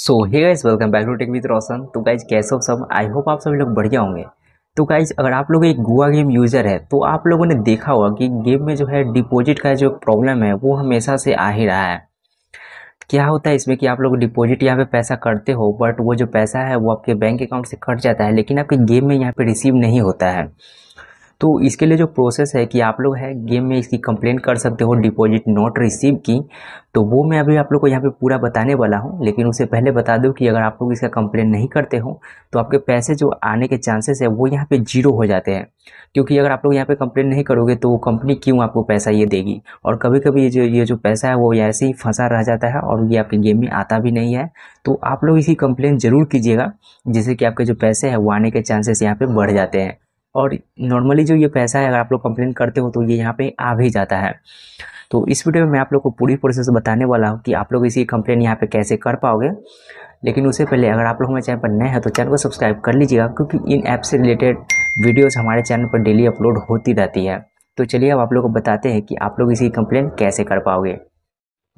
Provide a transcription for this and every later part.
so hey guys welcome back to tech with Roshan तो guys कैसे हो सब आई होप आप सभी लोग बढ़िया होंगे तो गाइज अगर आप लोग एक गोवा गेम यूज़र है तो आप लोगों ने देखा होगा कि गेम में जो है डिपॉजिट का जो प्रॉब्लम है वो हमेशा से आ ही रहा है क्या होता है इसमें कि आप लोग डिपॉजिट यहाँ पे पैसा करते हो बट वो जो पैसा है वो आपके बैंक अकाउंट से कट जाता है लेकिन आपके गेम में यहाँ पे रिसीव नहीं होता है तो इसके लिए जो प्रोसेस है कि आप लोग है गेम में इसकी कंप्लेंट कर सकते हो डिपॉजिट नॉट रिसीव की तो वो मैं अभी आप लोग को यहाँ पे पूरा बताने वाला हूँ लेकिन उससे पहले बता दूँ कि अगर आप लोग इसका कंप्लेंट नहीं करते हो तो आपके पैसे जो आने के चांसेस है वो यहाँ पर जीरो हो जाते हैं क्योंकि अगर आप लोग यहाँ पर कंप्लेंट नहीं करोगे तो वो कंपनी क्यों आपको पैसा ये देगी और कभी कभी ये जो ये जो पैसा है वो ऐसे ही फंसा रह जाता है और ये आपके गेम में आता भी नहीं है तो आप लोग इसकी कंप्लेंट ज़रूर कीजिएगा जिससे कि आपके जो पैसे हैं वो आने के चांसेस यहाँ पर बढ़ जाते हैं और नॉर्मली जो ये पैसा है अगर आप लोग कंप्लेन करते हो तो ये यहाँ पे आ भी जाता है तो इस वीडियो में मैं आप लोग को पूरी प्रोसेस बताने वाला हूँ कि आप लोग इसी कंप्लेन यहाँ पे कैसे कर पाओगे लेकिन उससे पहले अगर आप लोग हमारे चैनल पर नए हैं तो चैनल को सब्सक्राइब कर लीजिएगा क्योंकि इन ऐप से रिलेटेड वीडियोज़ हमारे चैनल पर डेली अपलोड होती रहती है तो चलिए अब आप लोग को बताते हैं कि आप लोग इसी कंप्लेन कैसे कर पाओगे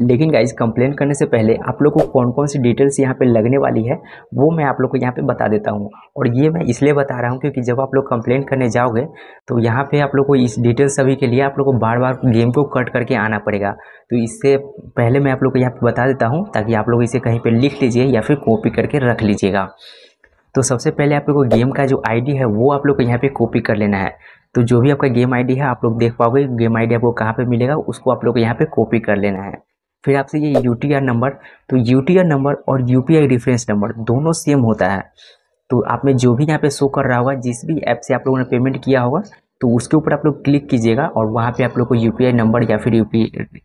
लेकिन गाइज कंप्लेन करने से पहले आप लोग को कौन कौन सी डिटेल्स यहाँ पे लगने वाली है वो मैं आप लोग को यहाँ पे बता देता हूँ और ये मैं इसलिए बता रहा हूँ क्योंकि जब आप लोग कंप्लेन करने जाओगे तो यहाँ पे आप लोग को इस डिटेल्स सभी के लिए आप लोग को बार बार गेम को कट करके आना पड़ेगा तो इससे पहले मैं आप लोग को यहाँ पर बता देता हूँ ताकि आप लोग इसे कहीं पर लिख लीजिए या फिर कॉपी करके रख लीजिएगा तो सबसे पहले आप लोग को गेम का जो आई है वो आप लोग को यहाँ पर कॉपी कर लेना है तो जो भी आपका गेम आई है आप लोग देख पाओगे गेम डी आपको कहाँ पर मिलेगा उसको आप लोग को यहाँ पर कॉपी कर लेना है फिर आपसे ये यू नंबर तो यू नंबर और यू रेफरेंस नंबर दोनों सेम होता है तो आप में जो भी यहाँ पे शो कर रहा होगा जिस भी ऐप से आप लोगों ने पेमेंट किया होगा तो उसके ऊपर आप लोग क्लिक कीजिएगा और वहाँ पे आप लोग को यू नंबर या फिर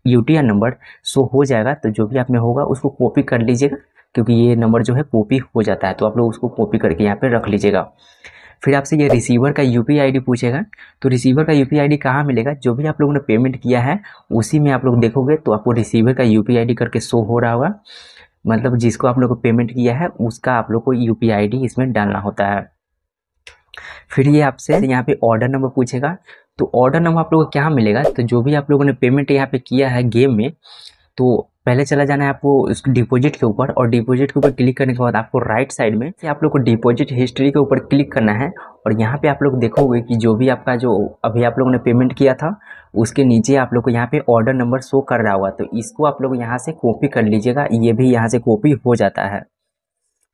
यू पी नंबर शो हो जाएगा तो जो भी आप में होगा उसको कॉपी कर लीजिएगा क्योंकि ये नंबर जो है कॉपी हो जाता है तो आप लोग उसको कॉपी करके यहाँ पर रख लीजिएगा फिर आपसे ये रिसीवर का यू पी पूछेगा तो रिसीवर का यू पी आई कहाँ मिलेगा जो भी आप लोगों ने पेमेंट किया है उसी में आप लोग देखोगे तो आपको रिसीवर का यू पी करके शो हो रहा होगा मतलब जिसको आप लोगों को पेमेंट किया है उसका आप लोग को यू पी इसमें डालना होता है फिर ये आपसे यहाँ पे ऑर्डर नंबर पूछेगा तो ऑर्डर नंबर आप लोगों को क्या मिलेगा तो जो भी आप लोगों ने पेमेंट यहाँ पे किया है गेम में तो पहले चला जाना है आपको डिपॉजिट के ऊपर और डिपॉजिट के ऊपर क्लिक करने के बाद आपको राइट साइड में आप लोग को डिपॉजिट हिस्ट्री के ऊपर क्लिक करना है और यहाँ पे आप लोग देखोगे कि जो भी आपका जो अभी आप लोगों ने पेमेंट किया था उसके नीचे आप लोग को यहाँ पे ऑर्डर नंबर शो कर रहा होगा तो इसको आप लोग यहाँ से कॉपी कर लीजिएगा ये भी यहाँ से कॉपी हो जाता है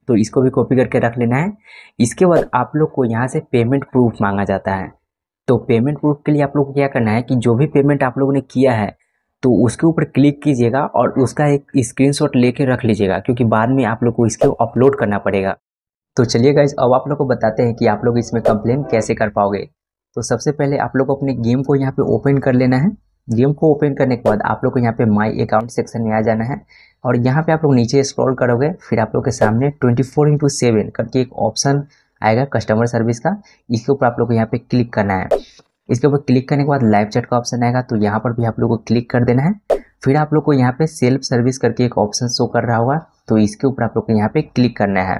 तो इसको भी कॉपी करके रख लेना है इसके बाद आप लोग को यहाँ से पेमेंट प्रूफ मांगा जाता है तो पेमेंट प्रूफ के लिए आप लोग को क्या करना है कि जो भी पेमेंट आप लोगों ने किया है तो उसके ऊपर क्लिक कीजिएगा और उसका एक स्क्रीनशॉट लेके रख लीजिएगा क्योंकि बाद में आप लोग को इसको अपलोड करना पड़ेगा तो चलिए गाइज अब आप लोग को बताते हैं कि आप लोग इसमें कंप्लेन कैसे कर पाओगे तो सबसे पहले आप लोग को अपने गेम को यहाँ पे ओपन कर लेना है गेम को ओपन करने के बाद आप लोग को यहाँ पे माई अकाउंट सेक्शन में आ जाना है और यहाँ पे आप लोग नीचे स्क्रॉल करोगे फिर आप लोग के सामने ट्वेंटी फोर इंटू सेवन करके एक ऑप्शन आएगा कस्टमर सर्विस का इसके ऊपर आप लोग को यहाँ पे क्लिक करना है इसके ऊपर क्लिक करने के बाद लाइव चैट का ऑप्शन आएगा तो यहाँ पर भी आप लोग को क्लिक कर देना है फिर आप लोग को यहाँ पे सेल्फ सर्विस करके एक ऑप्शन शो कर रहा होगा तो इसके ऊपर आप लोग को यहाँ पे क्लिक करना है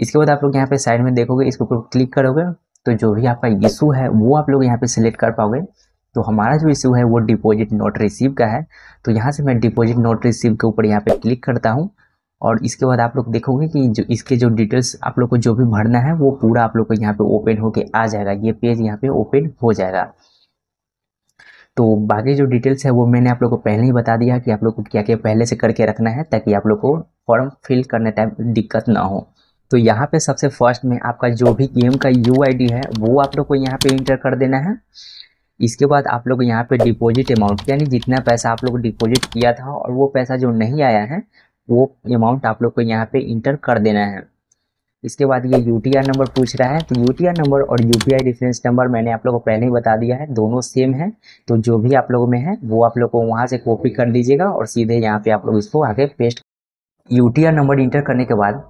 इसके बाद आप लोग यहाँ पे साइड में देखोगे इसके ऊपर क्लिक करोगे तो जो भी आपका इशू है वो आप लोग यहाँ पे सिलेक्ट कर पाओगे तो हमारा जो इशू है वो डिपॉजिट नोट रिसीव का है तो यहाँ से मैं डिपॉजिट नोट रिसीव के ऊपर यहाँ पे क्लिक करता हूँ और इसके बाद आप लोग देखोगे कि जो इसके जो डिटेल्स आप लोग को जो भी भरना है वो पूरा आप लोग को यहाँ पे ओपन होके आ जाएगा ये पेज यहाँ पे ओपन हो जाएगा तो बाकी जो डिटेल्स है वो मैंने आप लोग को पहले ही बता दिया कि आप लोग को क्या क्या पहले से करके रखना है ताकि आप लोग को फॉर्म फिल करने टाइम दिक्कत ना हो तो यहाँ पे सबसे फर्स्ट में आपका जो भी गेम का यू है वो आप लोग को यहाँ पे इंटर कर देना है इसके बाद आप लोग यहाँ पे डिपॉजिट अमाउंट यानी जितना पैसा आप लोग डिपॉजिट किया था और वो पैसा जो नहीं आया है वो अमाउंट आप लोग को यहाँ पे इंटर कर देना है इसके बाद ये यू नंबर पूछ रहा है तो यू नंबर और यू रेफरेंस नंबर मैंने आप लोगों को पहले ही बता दिया है दोनों सेम है तो जो भी आप लोगों में है वो आप लोग को वहाँ से कॉपी कर लीजिएगा और सीधे यहाँ पे आप लोग इसको आगे पेस्ट यू नंबर इंटर करने के बाद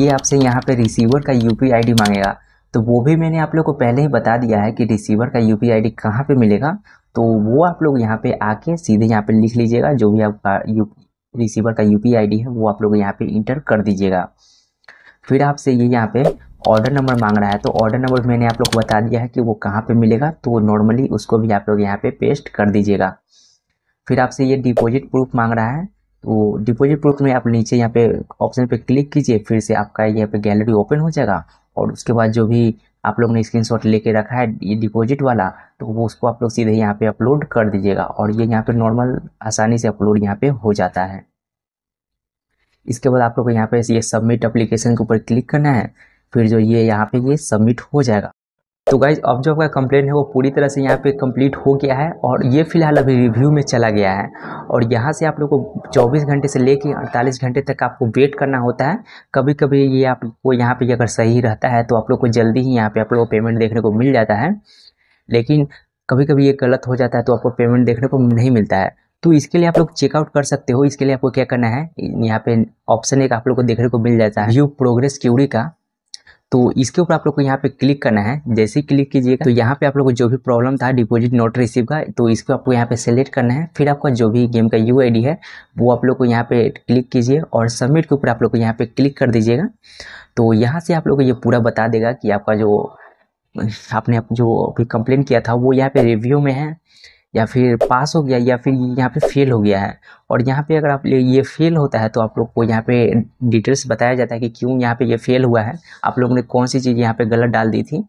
ये आपसे यहाँ पे रिसीवर का यू पी मांगेगा तो वो भी मैंने आप लोग को पहले ही बता दिया है कि रिसीवर का यू पी आई डी कहाँ पर मिलेगा तो वो आप लोग यहाँ पे आके सीधे यहाँ पे लिख लीजिएगा जो भी आपका यू रिसीवर का यू पी है वो आप लोग यहाँ पे इंटर कर दीजिएगा फिर आपसे ये यहाँ पे ऑर्डर नंबर मांग रहा है तो ऑर्डर नंबर मैंने आप लोग को बता दिया है कि वो कहाँ पे मिलेगा तो नॉर्मली उसको भी आप लोग यहाँ पे पेस्ट कर दीजिएगा फिर आपसे ये डिपॉजिट प्रूफ मांग रहा है तो डिपॉजिट प्रूफ में आप नीचे यहाँ पे ऑप्शन पे क्लिक कीजिए फिर से आपका यहाँ पे गैलरी ओपन हो जाएगा और उसके बाद जो भी आप लोग ने स्क्रीनशॉट लेके रखा है ये डिपॉजिट वाला तो वो उसको आप लोग सीधे यहाँ पे अपलोड कर दीजिएगा और ये यहाँ पे नॉर्मल आसानी से अपलोड यहाँ पे हो जाता है इसके बाद आप लोग को यहाँ पे ये सबमिट अप्लीकेशन के ऊपर क्लिक करना है फिर जो ये यहाँ पे ये सबमिट हो जाएगा तो गाइज अब जो आपका कंप्लेंट है वो पूरी तरह से यहाँ पे कंप्लीट हो गया है और ये फिलहाल अभी रिव्यू में चला गया है और यहाँ से आप लोग को 24 घंटे से लेके 48 घंटे तक आपको वेट करना होता है कभी कभी ये आपको यहाँ पे अगर सही रहता है तो आप लोग को जल्दी ही यहाँ पे आप लोगों को पेमेंट देखने को मिल जाता है लेकिन कभी कभी ये गलत हो जाता है तो आपको पेमेंट देखने को नहीं मिलता है तो इसके लिए आप लोग चेकआउट कर सकते हो इसके लिए आपको क्या करना है यहाँ पे ऑप्शन एक आप लोग को देखने को मिल जाता है यू प्रोग्रेस क्यूरी का तो इसके ऊपर आप लोग को यहाँ पे क्लिक करना है जैसे ही क्लिक कीजिएगा तो यहाँ पे आप लोग को जो भी प्रॉब्लम था डिपॉजिट नोट रिसीव का तो इसको आपको यहाँ पे सेलेक्ट करना है फिर आपका जो भी गेम का यू है वो आप लोग को यहाँ पे क्लिक कीजिए और सबमिट के ऊपर आप लोग को यहाँ पे क्लिक कर दीजिएगा तो यहाँ से आप लोग को ये पूरा बता देगा कि आपका जो आपने आप जो अभी कंप्लेन किया था वो यहाँ पे रिव्यू में है या फिर पास हो गया या फिर यहाँ पे फेल हो गया है और यहाँ पे अगर आप ये फेल होता है तो आप लोग को यहाँ पे डिटेल्स बताया जाता है कि क्यों यहाँ पे ये फेल हुआ है आप लोगों ने कौन सी चीज़ यहाँ पे गलत डाल दी थी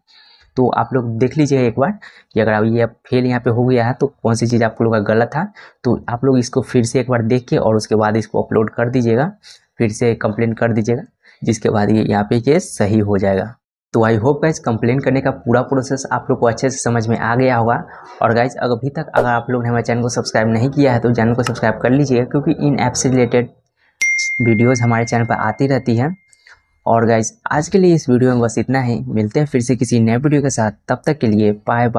तो आप लोग देख लीजिए एक बार कि अगर ये फेल यहाँ पे हो गया है तो कौन सी चीज़ आप लोगों का गलत था तो आप लोग इसको फिर से एक बार देख के और उसके बाद इसको अपलोड कर दीजिएगा फिर से कंप्लेन कर दीजिएगा जिसके बाद ये यहाँ पे ये सही हो जाएगा तो आई होप गाइज कंप्लेन करने का पूरा प्रोसेस आप लोग को अच्छे से समझ में आ गया होगा और गाइज अगर अभी तक अगर आप लोग ने हमारे चैनल को सब्सक्राइब नहीं किया है तो चैनल को सब्सक्राइब कर लीजिएगा क्योंकि इन ऐप से रिलेटेड वीडियोज़ हमारे चैनल पर आती रहती हैं और गाइज आज के लिए इस वीडियो में बस इतना ही मिलते हैं फिर से किसी नए वीडियो के साथ तब तक के लिए बाय बाय